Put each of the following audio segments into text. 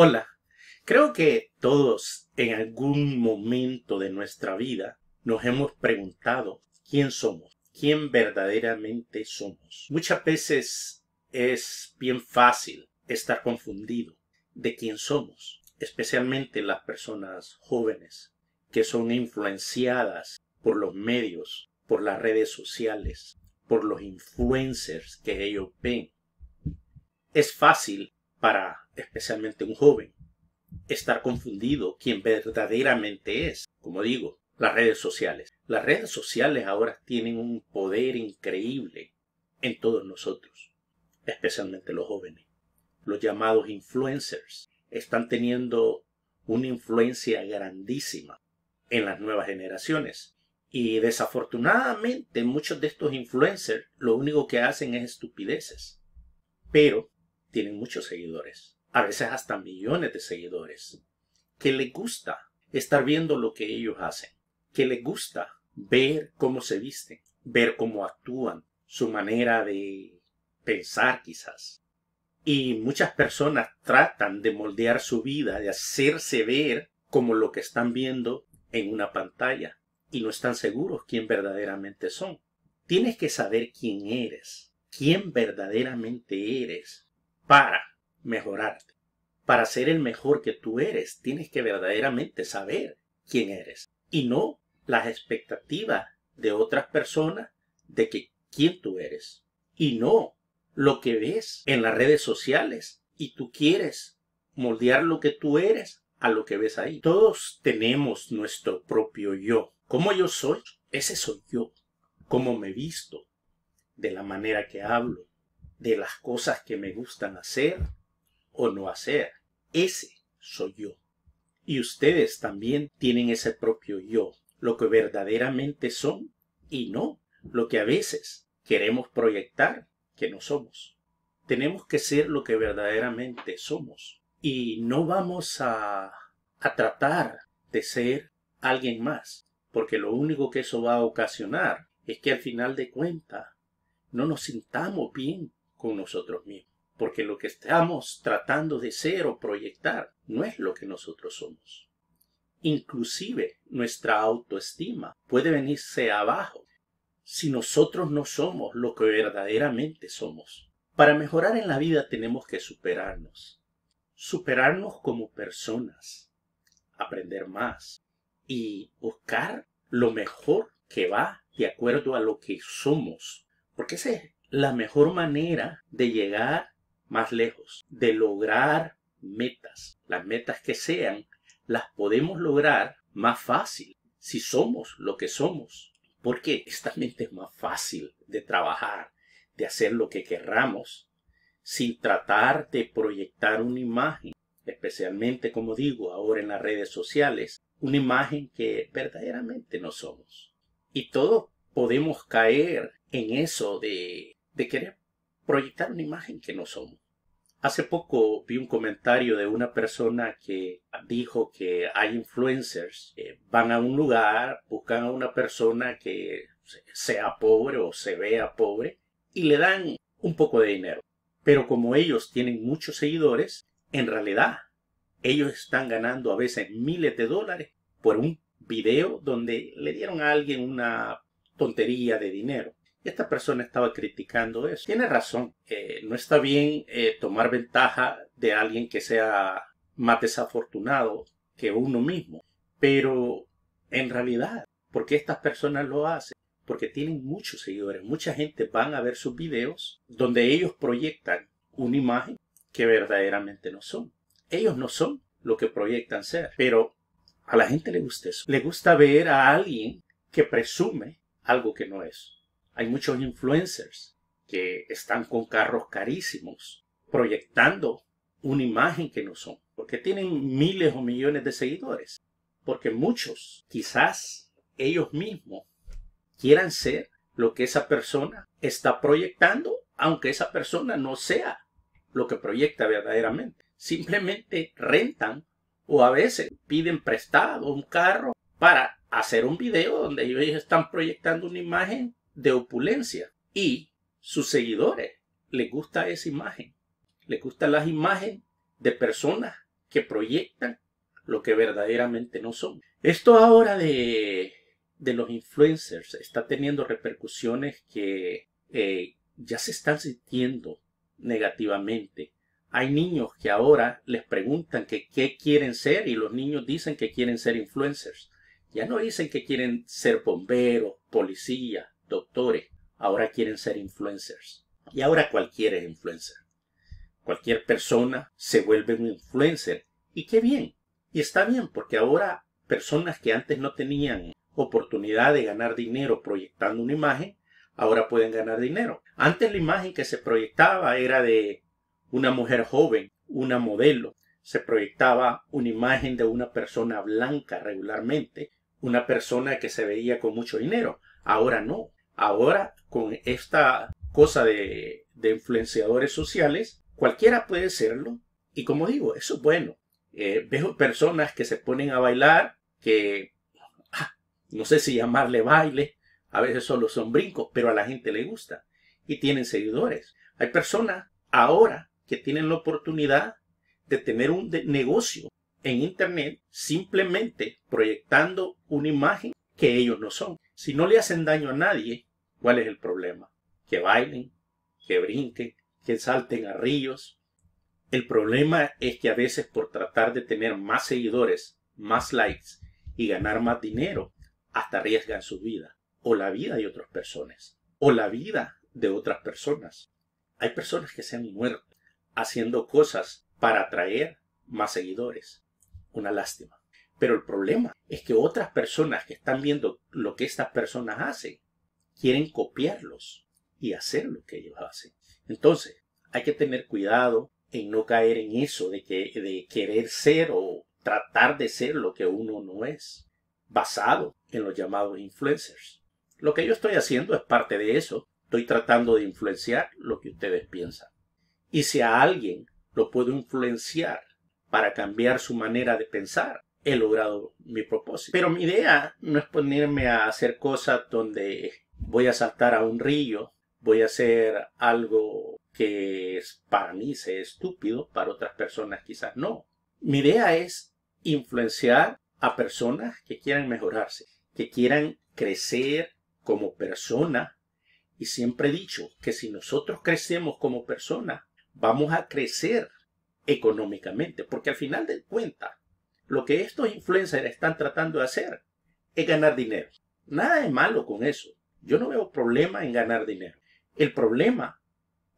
Hola, creo que todos en algún momento de nuestra vida nos hemos preguntado quién somos, quién verdaderamente somos. Muchas veces es bien fácil estar confundido de quién somos, especialmente las personas jóvenes que son influenciadas por los medios, por las redes sociales, por los influencers que ellos ven. Es fácil para especialmente un joven estar confundido quien verdaderamente es. Como digo, las redes sociales. Las redes sociales ahora tienen un poder increíble en todos nosotros, especialmente los jóvenes. Los llamados influencers están teniendo una influencia grandísima en las nuevas generaciones. Y desafortunadamente muchos de estos influencers lo único que hacen es estupideces. Pero tienen muchos seguidores, a veces hasta millones de seguidores, que les gusta estar viendo lo que ellos hacen, que les gusta ver cómo se visten, ver cómo actúan, su manera de pensar quizás. Y muchas personas tratan de moldear su vida, de hacerse ver como lo que están viendo en una pantalla y no están seguros quién verdaderamente son. Tienes que saber quién eres, quién verdaderamente eres para mejorarte. Para ser el mejor que tú eres, tienes que verdaderamente saber quién eres y no las expectativas de otras personas de que quién tú eres y no lo que ves en las redes sociales y tú quieres moldear lo que tú eres a lo que ves ahí. Todos tenemos nuestro propio yo. Como yo soy, ese soy yo. Cómo me visto, de la manera que hablo, de las cosas que me gustan hacer o no hacer. Ese soy yo. Y ustedes también tienen ese propio yo, lo que verdaderamente son y no lo que a veces queremos proyectar que no somos. Tenemos que ser lo que verdaderamente somos y no vamos a, a tratar de ser alguien más, porque lo único que eso va a ocasionar es que al final de cuentas no nos sintamos bien con nosotros mismos, porque lo que estamos tratando de ser o proyectar no es lo que nosotros somos. Inclusive nuestra autoestima puede venirse abajo si nosotros no somos lo que verdaderamente somos. Para mejorar en la vida tenemos que superarnos, superarnos como personas, aprender más y buscar lo mejor que va de acuerdo a lo que somos, porque ese la mejor manera de llegar más lejos, de lograr metas, las metas que sean, las podemos lograr más fácil si somos lo que somos. Porque esta mente es más fácil de trabajar, de hacer lo que querramos, sin tratar de proyectar una imagen, especialmente como digo ahora en las redes sociales, una imagen que verdaderamente no somos. Y todos podemos caer en eso de de querer proyectar una imagen que no somos. Hace poco vi un comentario de una persona que dijo que hay influencers que van a un lugar, buscan a una persona que sea pobre o se vea pobre y le dan un poco de dinero. Pero como ellos tienen muchos seguidores, en realidad ellos están ganando a veces miles de dólares por un video donde le dieron a alguien una tontería de dinero esta persona estaba criticando eso. Tiene razón, eh, no está bien eh, tomar ventaja de alguien que sea más desafortunado que uno mismo. Pero en realidad, ¿por qué estas personas lo hacen? Porque tienen muchos seguidores, mucha gente van a ver sus videos donde ellos proyectan una imagen que verdaderamente no son. Ellos no son lo que proyectan ser, pero a la gente le gusta eso. Le gusta ver a alguien que presume algo que no es hay muchos influencers que están con carros carísimos, proyectando una imagen que no son, porque tienen miles o millones de seguidores, porque muchos quizás ellos mismos quieran ser lo que esa persona está proyectando, aunque esa persona no sea lo que proyecta verdaderamente. Simplemente rentan o a veces piden prestado un carro para hacer un video donde ellos están proyectando una imagen de opulencia y sus seguidores les gusta esa imagen. Les gustan las imágenes de personas que proyectan lo que verdaderamente no son. Esto ahora de, los influencers está teniendo repercusiones que eh, ya se están sintiendo negativamente. Hay niños que ahora les preguntan que qué quieren ser y los niños dicen que quieren ser influencers. Ya no dicen que quieren ser bomberos, policías, doctores, ahora quieren ser influencers. Y ahora cualquiera es influencer. Cualquier persona se vuelve un influencer. Y qué bien. Y está bien, porque ahora personas que antes no tenían oportunidad de ganar dinero proyectando una imagen, ahora pueden ganar dinero. Antes la imagen que se proyectaba era de una mujer joven, una modelo. Se proyectaba una imagen de una persona blanca regularmente, una persona que se veía con mucho dinero. Ahora no. Ahora, con esta cosa de, influenciadores sociales, cualquiera puede serlo. Y como digo, eso es bueno. Eh, veo personas que se ponen a bailar, que ah, no sé si llamarle baile, a veces solo son brincos, pero a la gente le gusta y tienen seguidores. Hay personas ahora que tienen la oportunidad de tener un negocio en Internet simplemente proyectando una imagen que ellos no son. Si no le hacen daño a nadie, ¿Cuál es el problema? Que bailen, que brinquen, que salten a ríos. El problema es que a veces por tratar de tener más seguidores, más likes y ganar más dinero, hasta arriesgan su vida o la vida de otras personas o la vida de otras personas. Hay personas que se han muerto haciendo cosas para atraer más seguidores. Una lástima. Pero el problema es que otras personas que están viendo lo que estas personas hacen quieren copiarlos y hacer lo que ellos hacen. Entonces, hay que tener cuidado en no caer en eso de, que, de querer ser o tratar de ser lo que uno no es, basado en los llamados influencers. Lo que yo estoy haciendo es parte de eso. Estoy tratando de influenciar lo que ustedes piensan. Y si a alguien lo puedo influenciar para cambiar su manera de pensar, he logrado mi propósito. Pero mi idea no es ponerme a hacer cosas donde voy a saltar a un río, voy a hacer algo que para mí sea estúpido, para otras personas quizás no. Mi idea es influenciar a personas que quieran mejorarse, que quieran crecer como persona. Y siempre he dicho que si nosotros crecemos como persona, vamos a crecer económicamente, porque al final de cuentas, lo que estos influencers están tratando de hacer es ganar dinero. Nada de malo con eso. Yo no veo problema en ganar dinero. El problema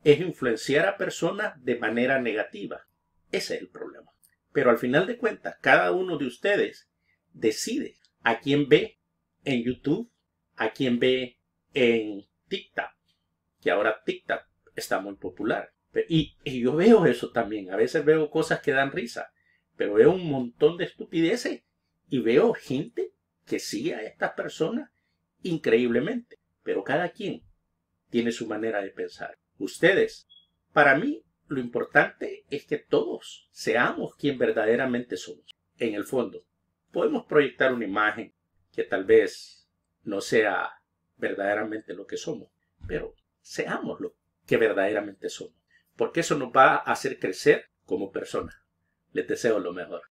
es influenciar a personas de manera negativa. Ese es el problema. Pero al final de cuentas, cada uno de ustedes decide a quién ve en YouTube, a quién ve en TikTok, que ahora TikTok está muy popular. Y, yo veo eso también. A veces veo cosas que dan risa, pero veo un montón de estupideces y veo gente que sigue a estas personas increíblemente, pero cada quien tiene su manera de pensar. Ustedes, para mí, lo importante es que todos seamos quien verdaderamente somos. En el fondo, podemos proyectar una imagen que tal vez no sea verdaderamente lo que somos, pero seamos lo que verdaderamente somos, porque eso nos va a hacer crecer como personas. Les deseo lo mejor.